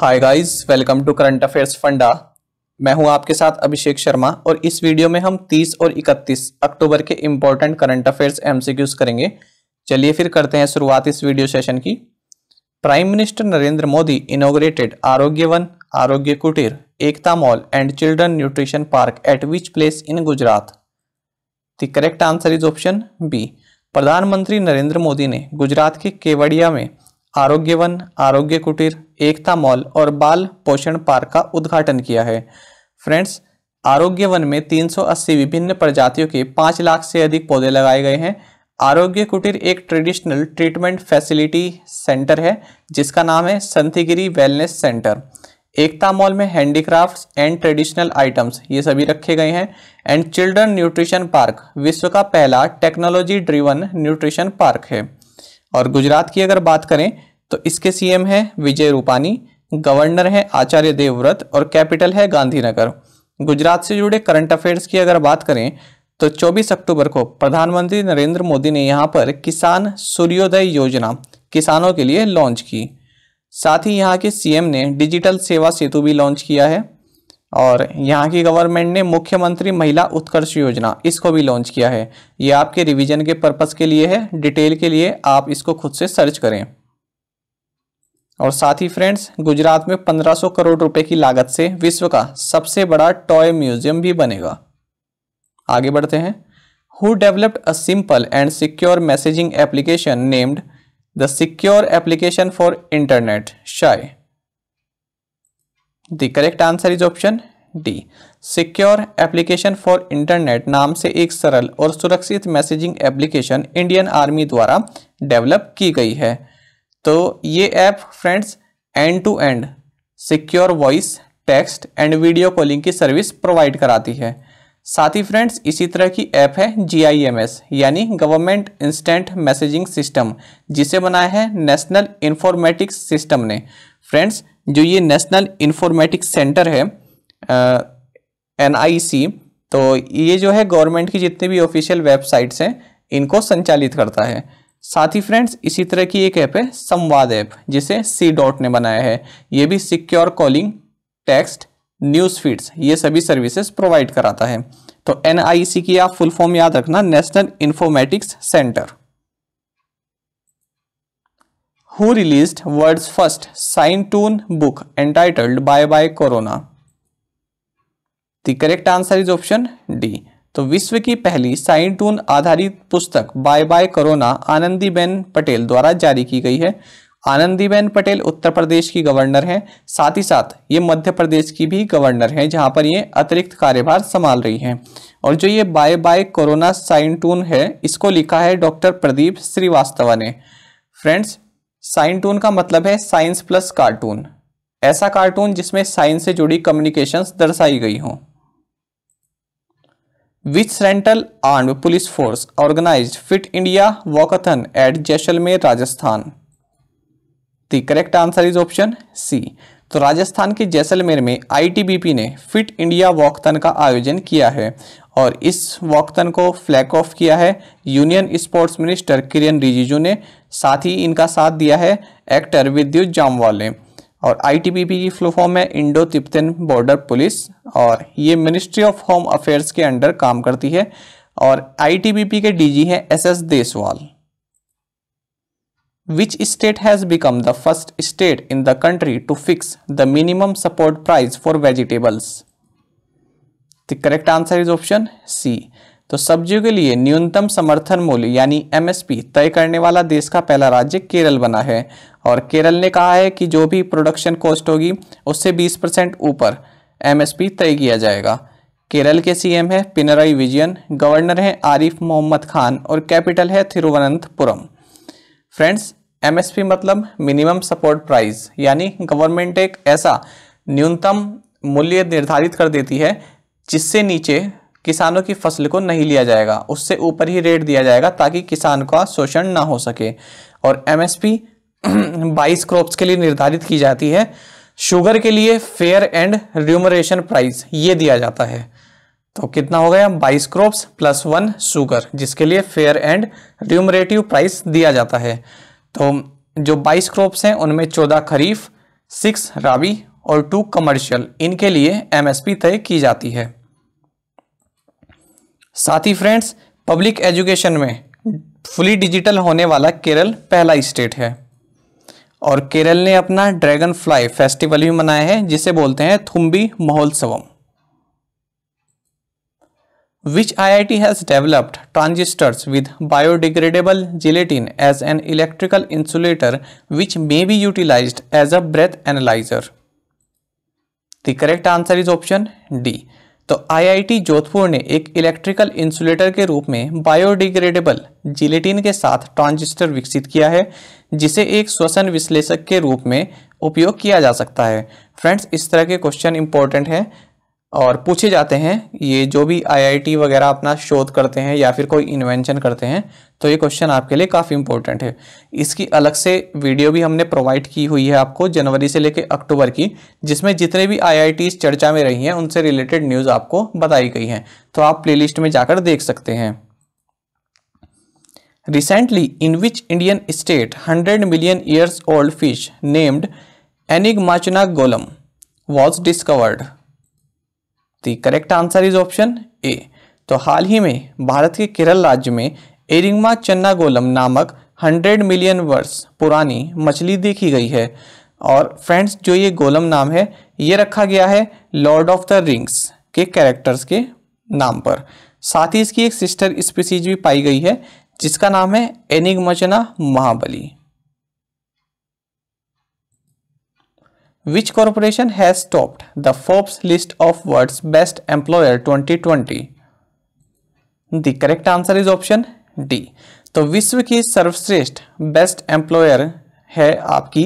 Hi guys welcome to current affairs funda मैं हूं आपके साथ अभिषेक शर्मा और इस वीडियो में हम 30 और 31 अक्टूबर के इम्पोर्टेंट करंट अफेयर्स एमसीक्यूज करेंगे चलिए फिर करते हैं शुरुआत इस वीडियो सेशन की prime minister Narendra Modi inaugurated Arogya Van Arogya Kutir Ekta mall and children nutrition park at which place in Gujarat the correct answer is option B प्रधानमंत्री नरेंद्र मोदी ने गुजरात के केवड़िया में आरोग्य वन आरोग्य कुटीर एकता मॉल और बाल पोषण पार्क का उद्घाटन किया है फ्रेंड्स आरोग्य वन में 380 विभिन्न प्रजातियों के 5 लाख से अधिक पौधे लगाए गए हैं आरोग्य कुटीर एक ट्रेडिशनल ट्रीटमेंट फैसिलिटी सेंटर है जिसका नाम है Santhigiri wellness centre Ekta mall में हैंडीक्राफ्ट्स एंड ट्रेडिशनल आइटम्स ये सभी रखे गए हैं एंड चिल्ड्रन न्यूट्रिशन पार्क विश्व का पहला टेक्नोलॉजी ड्रिवन न्यूट्रिशन पार्क है और गुजरात की अगर बात करें तो इसके सीएम है विजय रूपानी गवर्नर है आचार्य देवव्रत और कैपिटल है गांधीनगर गुजरात से जुड़े करंट अफेयर्स की अगर बात करें तो 24 अक्टूबर को प्रधानमंत्री नरेंद्र मोदी ने यहाँ पर किसान सूर्योदय योजना किसानों के लिए लॉन्च की साथ ही यहाँ के सीएम ने डिजिटल सेवा सेतु भी लॉन्च किया है और यहाँ की गवर्नमेंट ने मुख्यमंत्री महिला उत्कर्ष योजना इसको भी लॉन्च किया है ये आपके रिवीजन के पर्पस के लिए है डिटेल के लिए आप इसको खुद से सर्च करें और साथ ही फ्रेंड्स गुजरात में 1500 करोड़ रुपए की लागत से विश्व का सबसे बड़ा टॉय म्यूजियम भी बनेगा आगे बढ़ते हैं who developed a simple and secure messaging application named the secure application for internet SAI the correct answer is option D secure application for internet नाम से एक सरल और सुरक्षित मैसेजिंग एप्लीकेशन इंडियन आर्मी द्वारा डेवलप की गई है तो ये app friends end to end secure voice text and video calling की सर्विस प्रोवाइड कराती है साथ ही फ्रेंड्स इसी तरह की ऐप है जी यानी गवर्नमेंट इंस्टेंट मैसेजिंग सिस्टम जिसे बनाया है नेशनल इंफॉर्मेटिक्स सिस्टम ने फ्रेंड्स जो ये नेशनल इन्फॉर्मेटिक्स सेंटर है एन तो ये जो है गवर्नमेंट की जितने भी ऑफिशियल वेबसाइट्स हैं इनको संचालित करता है साथ ही फ्रेंड्स इसी तरह की एक ऐप है संवाद ऐप जिसे सी डॉट ने बनाया है ये भी secure calling text news feeds ये सभी सर्विसेज प्रोवाइड कराता है तो एन की आप फुल फॉर्म याद रखना national informatics centre who released world's first sign tune book entitled Bye Bye Corona? The correct answer is option D. तो विश्व की पहली साइन टून आधारित पुस्तक bye bye corona Anandiben Patel द्वारा जारी की गई है आनंदीबेन पटेल उत्तर प्रदेश की गवर्नर हैं साथ ही साथ ये मध्य प्रदेश की भी गवर्नर हैं जहां पर ये अतिरिक्त कार्यभार संभाल रही हैं और जो ये bye bye corona scitoon है इसको लिखा है डॉक्टर प्रदीप श्रीवास्तव ने फ्रेंड्स साइन टून का मतलब है साइंस प्लस कार्टून ऐसा कार्टून जिसमें साइंस से जुड़ी कम्युनिकेशंस दर्शाई गई हों which central armed police force organise fit India walkathon at Jaisalmer Rajasthan the correct answer is option C तो राजस्थान के जैसलमेर में आईटीबीपी ने फिट इंडिया वॉकथन का आयोजन किया है और इस वॉकथन को फ्लैग ऑफ किया है union sports minister Kiren Rijiju ने साथ ही इनका साथ दिया है एक्टर विद्युत जामवाल ने और आईटीबीपी की फ्लो फॉर्म है इंडो तिप्तन बॉर्डर पुलिस और ये मिनिस्ट्री ऑफ होम अफेयर्स के अंडर काम करती है और आईटीबीपी के डीजी हैं S Deswal which state has become the first state in the country to fix the minimum support price for vegetables the correct answer is option C तो सब्जियों के लिए न्यूनतम समर्थन मूल्य यानी एमएसपी तय करने वाला देश का पहला राज्य केरल बना है और केरल ने कहा है कि जो भी प्रोडक्शन कॉस्ट होगी उससे 20 परसेंट ऊपर एमएसपी तय किया जाएगा केरल के सीएम है पिनराई विजयन गवर्नर हैं आरिफ मोहम्मद खान और कैपिटल है थिरुवनंतपुरम फ्रेंड्स एम मतलब मिनिमम सपोर्ट प्राइस यानी गवर्नमेंट एक ऐसा न्यूनतम मूल्य निर्धारित कर देती है जिससे नीचे किसानों की फसल को नहीं लिया जाएगा उससे ऊपर ही रेट दिया जाएगा ताकि किसान का शोषण ना हो सके और एमएसपी 22 क्रॉप्स के लिए निर्धारित की जाती है शुगर के लिए फेयर एंड र्यूमरेशन प्राइस ये दिया जाता है तो कितना हो गया बाईस क्रॉप्स प्लस वन शुगर जिसके लिए फेयर एंड र्यूमरेटिव प्राइस दिया जाता है तो जो बाईस क्रॉप्स हैं उनमें चौदह खरीफ सिक्स राबी और टू कमर्शियल इनके लिए एमएसपी तय की जाती है साथ ही फ्रेंड्स पब्लिक एजुकेशन में फुली डिजिटल होने वाला केरल पहला स्टेट है और केरल ने अपना ड्रैगन फ्लाई फेस्टिवल भी मनाया है जिसे बोलते हैं Thumbi Mahotsav which I I T has developed transistors with biodegradable gelatin as an electrical insulator which may be utilise as a breath analyser the correct answer is option D तो IIT Jodhpur ने एक electrical insulator के रूप में biodegradable gelatin के साथ transistor विकसित किया है जिसे एक श्वसन विश्लेषक के रूप में उपयोग किया जा सकता है फ्रेंड्स इस तरह के क्वेश्चन इंपॉर्टेंट हैं और पूछे जाते हैं ये जो भी आईआईटी वगैरह अपना शोध करते हैं या फिर कोई इन्वेंशन करते हैं तो ये क्वेश्चन आपके लिए काफ़ी इंपॉर्टेंट है इसकी अलग से वीडियो भी हमने प्रोवाइड की हुई है आपको जनवरी से लेकर अक्टूबर की जिसमें जितने भी आई चर्चा में रही हैं उनसे रिलेटेड न्यूज़ आपको बताई गई हैं तो आप प्ले में जाकर देख सकते हैं recently in which Indian state hundred million years old fish named Enigmachanna gollum was discovered the correct answer is option A तो हाल ही में भारत के केरल राज्य में एरिंगमा चन्नागोलम नामक 100 मिलियन वर्ष पुरानी मछली देखी गई है और फ्रेंड्स जो ये गोलम नाम है ये रखा गया है लॉर्ड ऑफ द रिंग्स के कैरेक्टर्स के नाम पर साथ ही इसकी एक सिस्टर स्पीसीज भी पाई गई है जिसका नाम है Enigmachanna Mahabali Which corporation has topped the Forbes list of world's best employer 2020? The correct answer is option D तो विश्व की सर्वश्रेष्ठ बेस्ट एम्प्लॉयर है आपकी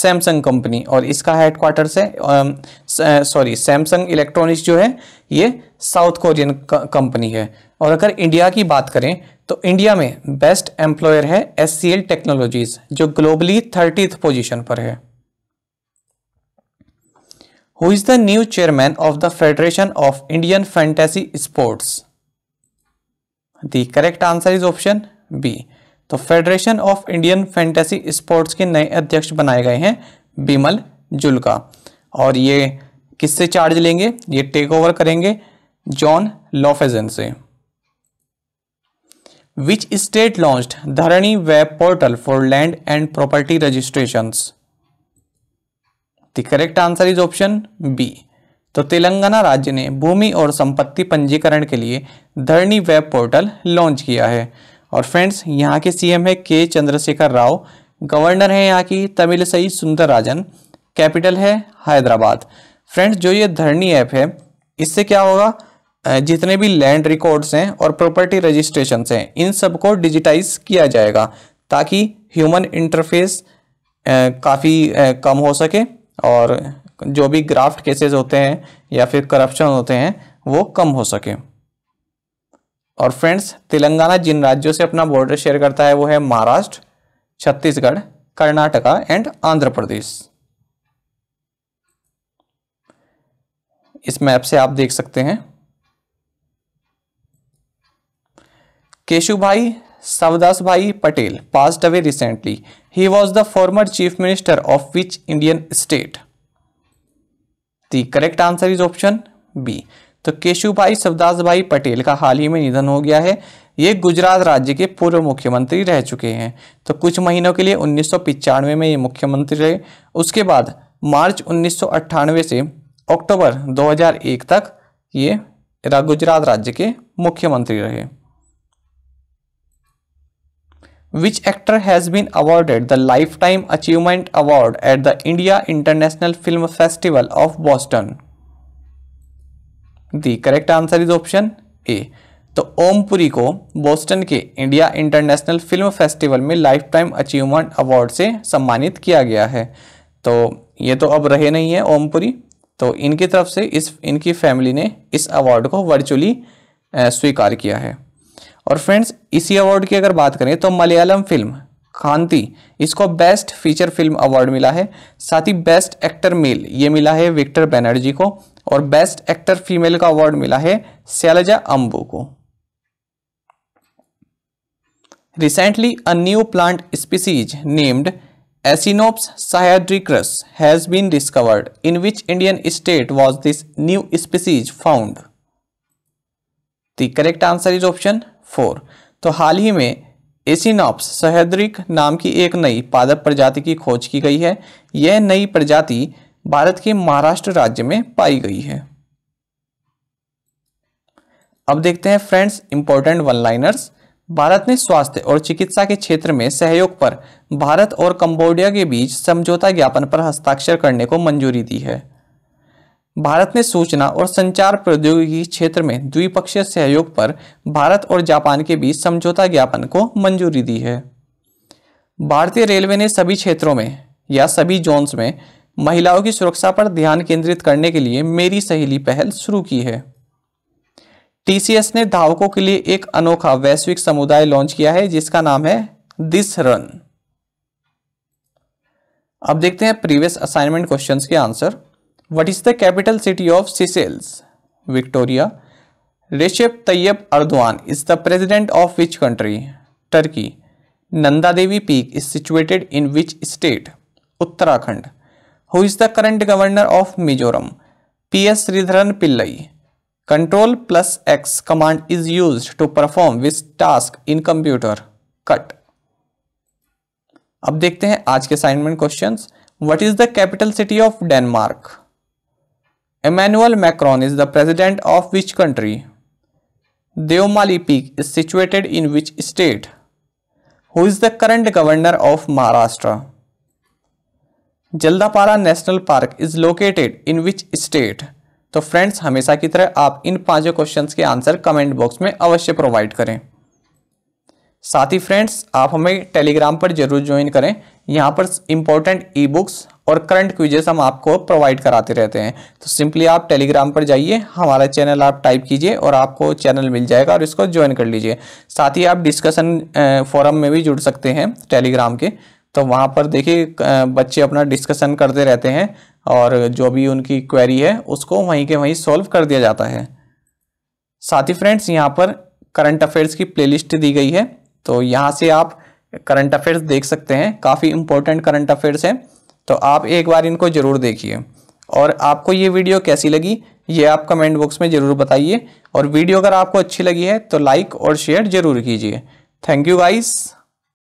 सैमसंग कंपनी और इसका हेडक्वार्टर है सॉरी सैमसंग इलेक्ट्रॉनिक्स जो है ये साउथ कोरियन कंपनी है और अगर इंडिया की बात करें तो इंडिया में बेस्ट एम्प्लॉयर है एस सी टेक्नोलॉजीज़ जो ग्लोबली थर्टीथ पोजीशन पर है who is the new chairman of the Federation of Indian Fantasy Sports? The correct answer is option B. तो federation of Indian fantasy sports के नए अध्यक्ष बनाए गए हैं बिमल जुल्का और ये किससे चार्ज लेंगे ये टेक ओवर करेंगे जॉन लॉफेजन से which state launched Dharani web portal for land and property registrations the correct answer is option B तो तेलंगाना राज्य ने भूमि और संपत्ति पंजीकरण के लिए धरनी वेब पोर्टल लॉन्च किया है और फ्रेंड्स यहाँ के सीएम है के चंद्रशेखर राव गवर्नर है यहाँ की तमिलसई राजन कैपिटल है हैदराबाद फ्रेंड्स जो ये धरनी ऐप है इससे क्या होगा जितने भी लैंड रिकॉर्ड्स हैं और प्रॉपर्टी रजिस्ट्रेशन हैं इन सबको डिजिटाइज किया जाएगा ताकि ह्यूमन इंटरफेस काफ़ी कम हो सके और जो भी ग्राफ्ट केसेस होते हैं या फिर करप्शन होते हैं वो कम हो सके और फ्रेंड्स तेलंगाना जिन राज्यों से अपना बॉर्डर शेयर करता है वो है महाराष्ट्र छत्तीसगढ़ कर्नाटका एंड आंध्र प्रदेश इस मैप से आप देख सकते हैं Keshubhai Savdas bhai Patel passed away recently he was the former chief minister of which Indian state the correct answer is option B तो केशु भाई सवदास भाई पटेल का हाल ही में निधन हो गया है ये गुजरात राज्य के पूर्व मुख्यमंत्री रह चुके हैं तो कुछ महीनों के लिए उन्नीस में ये मुख्यमंत्री रहे उसके बाद मार्च उन्नीस से अक्टूबर 2001 तक ये गुजरात राज्य के मुख्यमंत्री रहे which actor has been awarded the Lifetime Achievement Award at the India International Film Festival of Boston? The correct answer is option A. तो ओमपुरी को बोस्टन के इंडिया इंटरनेशनल फिल्म फेस्टिवल में लाइफ टाइम अचीवमेंट अवार्ड से सम्मानित किया गया है तो ये तो अब रहे नहीं है ओमपुरी तो इनकी तरफ से इस इनकी फैमिली ने इस अवार्ड को वर्चुअली स्वीकार किया है और फ्रेंड्स इसी अवार्ड की अगर बात करें तो मलयालम फिल्म खांति इसको बेस्ट फीचर फिल्म अवार्ड मिला है साथ ही बेस्ट एक्टर मेल ये मिला है विक्टर बैनर्जी को और बेस्ट एक्टर फीमेल का अवार्ड मिला है शैलजा अंबू को recently a new plant species named asinops sahyadricus has been discovered in which Indian state was this new species found the correct answer is option four तो हाल ही में एसिनॉप्स सहद्रिक नाम की एक नई पादप प्रजाति की खोज की गई है यह नई प्रजाति भारत के महाराष्ट्र राज्य में पाई गई है अब देखते हैं friends important one liners Bharat ने स्वास्थ्य और चिकित्सा के क्षेत्र में सहयोग पर भारत और कंबोडिया के बीच समझौता ज्ञापन पर हस्ताक्षर करने को मंजूरी दी है भारत ने सूचना और संचार प्रौद्योगिकी क्षेत्र में द्विपक्षीय सहयोग पर भारत और जापान के बीच समझौता ज्ञापन को मंजूरी दी है भारतीय रेलवे ने सभी क्षेत्रों में या सभी जोन्स में महिलाओं की सुरक्षा पर ध्यान केंद्रित करने के लिए मेरी सहेली पहल शुरू की है टीसीएस ने धावकों के लिए एक अनोखा वैश्विक समुदाय लॉन्च किया है जिसका नाम है दिस रन अब देखते हैं प्रीवियस असाइनमेंट क्वेश्चंस के answer what is the capital city of Seychelles Victoria Recep Tayyip Erdogan is the president of which country Turkey Nanda Devi peak is situated in which state Uttarakhand who is the current governor of Mizoram P S Sreedharan Pillai control plus X command is use to perform which task in computer cut अब देखते हैं आज के assignment question what is the capital city of Denmark Emmanuel Macron is the president of which country? Deomali Peak is situated in which state? Who is the current governor of Maharashtra? Jaldapara National Park is located in which state? तो friends हमेशा की तरह आप इन पांचों questions के answer comment box में अवश्य provide करें साथ ही फ्रेंड्स आप हमें टेलीग्राम पर जरूर ज्वाइन करें यहाँ पर इंपॉर्टेंट ई बुक्स और करंट क्विजेस हम आपको प्रोवाइड कराते रहते हैं तो सिंपली आप टेलीग्राम पर जाइए हमारा चैनल आप टाइप कीजिए और आपको चैनल मिल जाएगा और इसको ज्वाइन कर लीजिए साथ ही आप डिस्कशन फोरम में भी जुड़ सकते हैं टेलीग्राम के तो वहाँ पर देखिए बच्चे अपना डिस्कशन करते रहते हैं और जो भी उनकी क्वेरी है उसको वहीं के वहीं सॉल्व कर दिया जाता है साथ ही फ्रेंड्स यहाँ पर करंट अफेयर्स की प्लेलिस्ट दी गई है तो यहाँ से आप करंट अफेयर्स देख सकते हैं काफ़ी इंपॉर्टेंट करंट अफेयर्स हैं तो आप एक बार इनको ज़रूर देखिए और आपको ये वीडियो कैसी लगी ये आप कमेंट बॉक्स में ज़रूर बताइए और वीडियो अगर आपको अच्छी लगी है तो लाइक और शेयर ज़रूर कीजिए थैंक यू गाइस